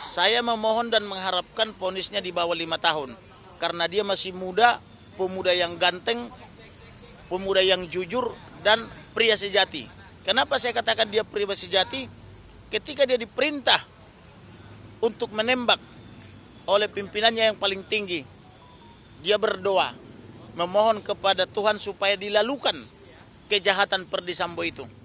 Saya memohon dan mengharapkan ponisnya di bawah lima tahun. Karena dia masih muda, pemuda yang ganteng, pemuda yang jujur, dan pria sejati. Kenapa saya katakan dia pria sejati? Ketika dia diperintah untuk menembak oleh pimpinannya yang paling tinggi, dia berdoa, memohon kepada Tuhan supaya dilalukan kejahatan Perdisambo itu.